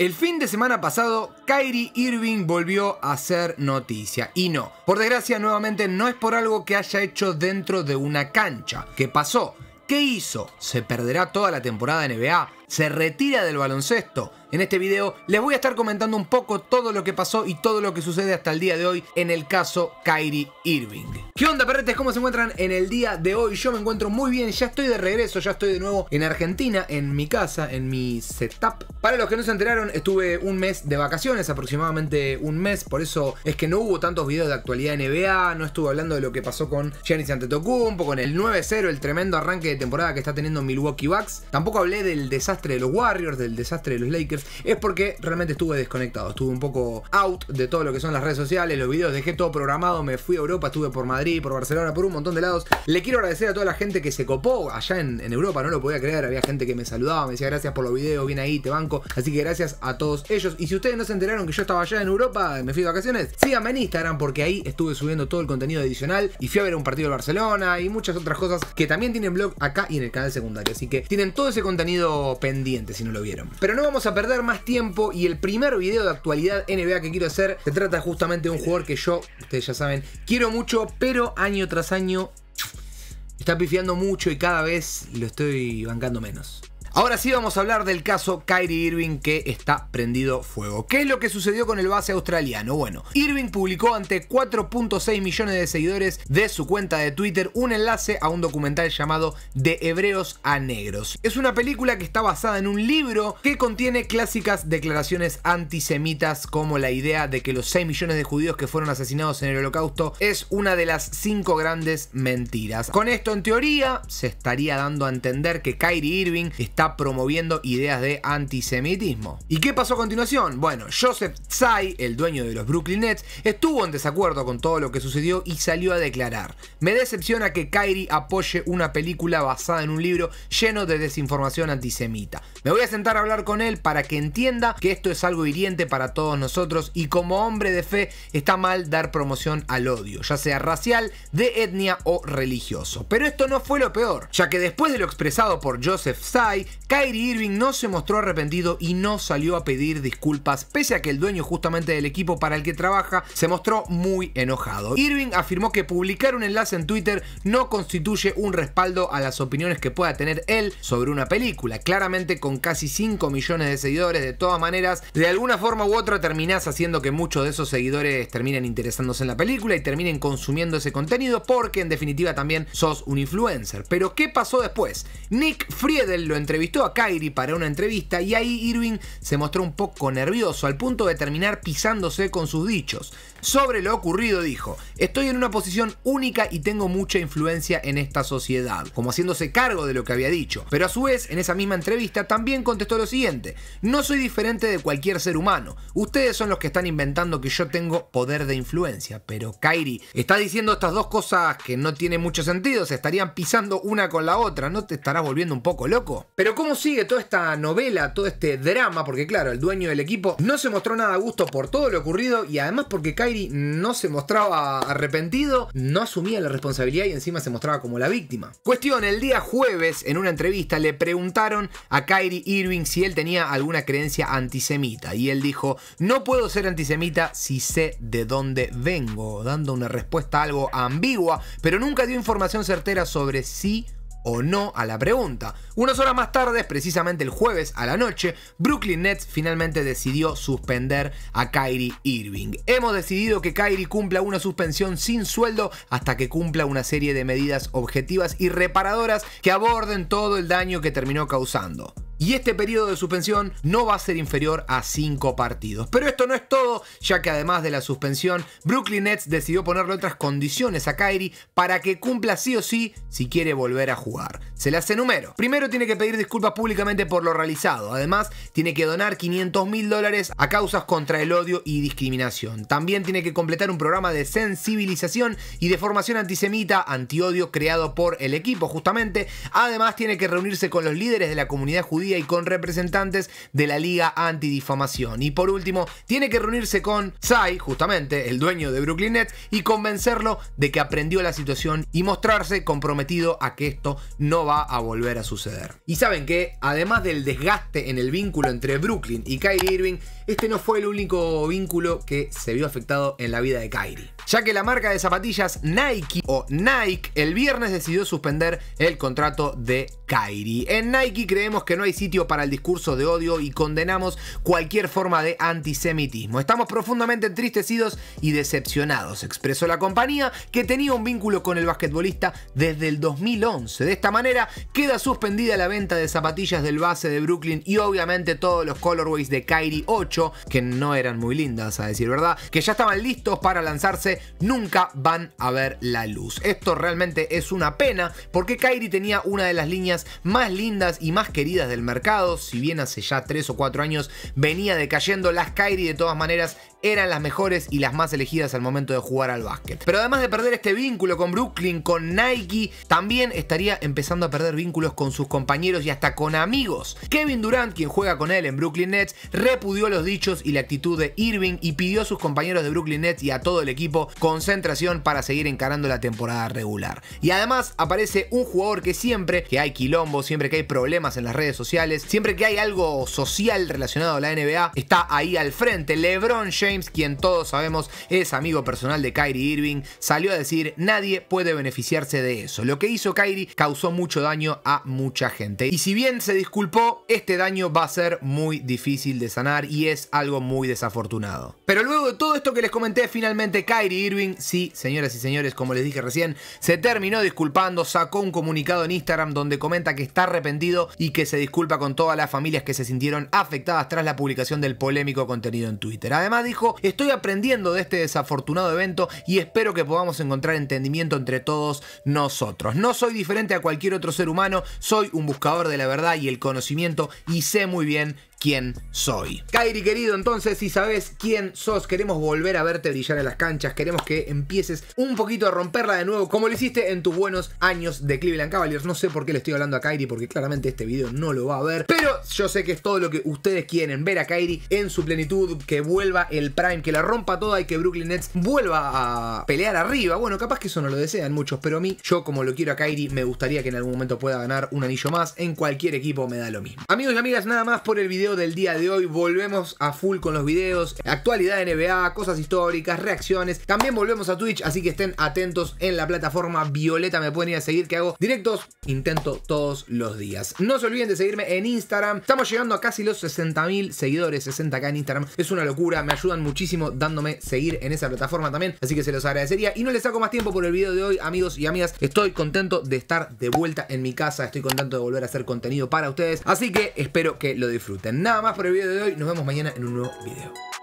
El fin de semana pasado, Kyrie Irving volvió a ser noticia. Y no, por desgracia nuevamente no es por algo que haya hecho dentro de una cancha. ¿Qué pasó? ¿Qué hizo? ¿Se perderá toda la temporada NBA? se retira del baloncesto. En este video les voy a estar comentando un poco todo lo que pasó y todo lo que sucede hasta el día de hoy en el caso Kyrie Irving. ¿Qué onda perretes? ¿Cómo se encuentran en el día de hoy? Yo me encuentro muy bien, ya estoy de regreso, ya estoy de nuevo en Argentina, en mi casa, en mi setup. Para los que no se enteraron, estuve un mes de vacaciones, aproximadamente un mes, por eso es que no hubo tantos videos de actualidad NBA, no estuve hablando de lo que pasó con Giannis Antetokounmpo, con el 9-0, el tremendo arranque de temporada que está teniendo Milwaukee Bucks. Tampoco hablé del desastre de los Warriors, del desastre de los Lakers, es porque realmente estuve desconectado, estuve un poco out de todo lo que son las redes sociales, los videos, dejé todo programado, me fui a Europa, estuve por Madrid, por Barcelona, por un montón de lados. Le quiero agradecer a toda la gente que se copó allá en, Europa, no lo podía creer, había gente que me saludaba, me decía gracias por los videos, viene ahí, te banco. Así que gracias a todos ellos. Y si ustedes no se enteraron que yo estaba allá en Europa, me fui de vacaciones, síganme en Instagram porque ahí estuve subiendo todo el contenido adicional y fui a ver un partido de Barcelona y muchas otras cosas que también tienen blog acá y en el canal secundario. Así que tienen todo ese contenido pendiente si no lo vieron. Pero no vamos a perder más tiempo y el primer video de actualidad NBA que quiero hacer se trata justamente de un jugador que yo, ustedes ya saben, quiero mucho, pero año tras año está pifiando mucho y cada vez lo estoy bancando menos. Ahora sí vamos a hablar del caso Kyrie Irving que está prendido fuego. ¿Qué es lo que sucedió con el base australiano? Bueno, Irving publicó ante 4.6 millones de seguidores de su cuenta de Twitter un enlace a un documental llamado De Hebreos a Negros. Es una película que está basada en un libro que contiene clásicas declaraciones antisemitas como la idea de que los 6 millones de judíos que fueron asesinados en el holocausto es una de las 5 grandes mentiras. Con esto en teoría se estaría dando a entender que Kyrie Irving está está promoviendo ideas de antisemitismo. ¿Y qué pasó a continuación? Bueno, Joseph Tsai, el dueño de los Brooklyn Nets, estuvo en desacuerdo con todo lo que sucedió y salió a declarar. Me decepciona que Kyrie apoye una película basada en un libro lleno de desinformación antisemita. Me voy a sentar a hablar con él para que entienda que esto es algo hiriente para todos nosotros y como hombre de fe está mal dar promoción al odio, ya sea racial, de etnia o religioso. Pero esto no fue lo peor, ya que después de lo expresado por Joseph Tsai, Kyrie Irving no se mostró arrepentido y no salió a pedir disculpas, pese a que el dueño justamente del equipo para el que trabaja se mostró muy enojado. Irving afirmó que publicar un enlace en Twitter no constituye un respaldo a las opiniones que pueda tener él sobre una película. Claramente con casi 5 millones de seguidores, de todas maneras, de alguna forma u otra terminás haciendo que muchos de esos seguidores terminen interesándose en la película y terminen consumiendo ese contenido porque en definitiva también sos un influencer. Pero ¿qué pasó después? Nick Friedel lo entregó vistó a Kyrie para una entrevista y ahí Irving se mostró un poco nervioso al punto de terminar pisándose con sus dichos. Sobre lo ocurrido dijo, estoy en una posición única y tengo mucha influencia en esta sociedad, como haciéndose cargo de lo que había dicho. Pero a su vez, en esa misma entrevista también contestó lo siguiente, no soy diferente de cualquier ser humano, ustedes son los que están inventando que yo tengo poder de influencia, pero Kyrie está diciendo estas dos cosas que no tienen mucho sentido, se estarían pisando una con la otra, ¿no te estarás volviendo un poco loco? Pero pero cómo sigue toda esta novela, todo este drama, porque claro, el dueño del equipo no se mostró nada a gusto por todo lo ocurrido y además porque Kyrie no se mostraba arrepentido, no asumía la responsabilidad y encima se mostraba como la víctima. Cuestión, el día jueves en una entrevista le preguntaron a Kyrie Irving si él tenía alguna creencia antisemita y él dijo, no puedo ser antisemita si sé de dónde vengo, dando una respuesta algo ambigua, pero nunca dio información certera sobre si o no a la pregunta. Unas horas más tarde, precisamente el jueves a la noche, Brooklyn Nets finalmente decidió suspender a Kyrie Irving. Hemos decidido que Kyrie cumpla una suspensión sin sueldo hasta que cumpla una serie de medidas objetivas y reparadoras que aborden todo el daño que terminó causando y este periodo de suspensión no va a ser inferior a 5 partidos. Pero esto no es todo, ya que además de la suspensión, Brooklyn Nets decidió ponerle otras condiciones a Kyrie para que cumpla sí o sí si quiere volver a jugar. Se le hace número. Primero tiene que pedir disculpas públicamente por lo realizado. Además, tiene que donar 500 mil dólares a causas contra el odio y discriminación. También tiene que completar un programa de sensibilización y de formación antisemita, antiodio creado por el equipo justamente. Además, tiene que reunirse con los líderes de la comunidad judía y con representantes de la Liga Antidifamación. Y por último, tiene que reunirse con Sai, justamente el dueño de Brooklyn Nets, y convencerlo de que aprendió la situación y mostrarse comprometido a que esto no va a volver a suceder. Y saben que, además del desgaste en el vínculo entre Brooklyn y Kyrie Irving, este no fue el único vínculo que se vio afectado en la vida de Kyrie. Ya que la marca de zapatillas Nike o Nike el viernes decidió suspender el contrato de Kyrie. En Nike creemos que no hay sitio para el discurso de odio y condenamos cualquier forma de antisemitismo. Estamos profundamente entristecidos y decepcionados, expresó la compañía que tenía un vínculo con el basquetbolista desde el 2011. De esta manera queda suspendida la venta de zapatillas del base de Brooklyn y obviamente todos los colorways de Kyrie 8, que no eran muy lindas a decir verdad, que ya estaban listos para lanzarse, nunca van a ver la luz. Esto realmente es una pena porque Kyrie tenía una de las líneas más lindas y más queridas del mercado, si bien hace ya 3 o 4 años venía decayendo, las Kyrie de todas maneras eran las mejores y las más elegidas al momento de jugar al básquet. Pero además de perder este vínculo con Brooklyn, con Nike, también estaría empezando a perder vínculos con sus compañeros y hasta con amigos. Kevin Durant, quien juega con él en Brooklyn Nets, repudió los dichos y la actitud de Irving y pidió a sus compañeros de Brooklyn Nets y a todo el equipo concentración para seguir encarando la temporada regular. Y además aparece un jugador que siempre que hay quilombo, siempre que hay problemas en las redes sociales, Siempre que hay algo social relacionado a la NBA, está ahí al frente. LeBron James, quien todos sabemos es amigo personal de Kyrie Irving, salió a decir, nadie puede beneficiarse de eso. Lo que hizo Kyrie causó mucho daño a mucha gente. Y si bien se disculpó, este daño va a ser muy difícil de sanar y es algo muy desafortunado. Pero luego de todo esto que les comenté, finalmente Kyrie Irving, sí, señoras y señores, como les dije recién, se terminó disculpando, sacó un comunicado en Instagram donde comenta que está arrepentido y que se disculpó disculpa con todas las familias que se sintieron afectadas tras la publicación del polémico contenido en Twitter. Además dijo, estoy aprendiendo de este desafortunado evento y espero que podamos encontrar entendimiento entre todos nosotros. No soy diferente a cualquier otro ser humano, soy un buscador de la verdad y el conocimiento y sé muy bien quién soy. Kairi querido, entonces si sabes quién sos, queremos volver a verte brillar en las canchas, queremos que empieces un poquito a romperla de nuevo como lo hiciste en tus buenos años de Cleveland Cavaliers. No sé por qué le estoy hablando a Kairi porque claramente este video no lo va a ver, pero yo sé que es todo lo que ustedes quieren, ver a Kairi en su plenitud, que vuelva el prime, que la rompa toda y que Brooklyn Nets vuelva a pelear arriba. Bueno, capaz que eso no lo desean muchos, pero a mí, yo como lo quiero a Kairi, me gustaría que en algún momento pueda ganar un anillo más en cualquier equipo, me da lo mismo. Amigos y amigas, nada más por el video del día de hoy volvemos a full con los videos, actualidad NBA, cosas históricas, reacciones. También volvemos a Twitch, así que estén atentos en la plataforma Violeta. Me pueden ir a seguir que hago directos, intento todos los días. No se olviden de seguirme en Instagram. Estamos llegando a casi los 60.000 seguidores, 60 acá en Instagram. Es una locura, me ayudan muchísimo dándome seguir en esa plataforma también, así que se los agradecería. Y no les saco más tiempo por el video de hoy, amigos y amigas. Estoy contento de estar de vuelta en mi casa, estoy contento de volver a hacer contenido para ustedes, así que espero que lo disfruten nada más por el video de hoy. Nos vemos mañana en un nuevo video.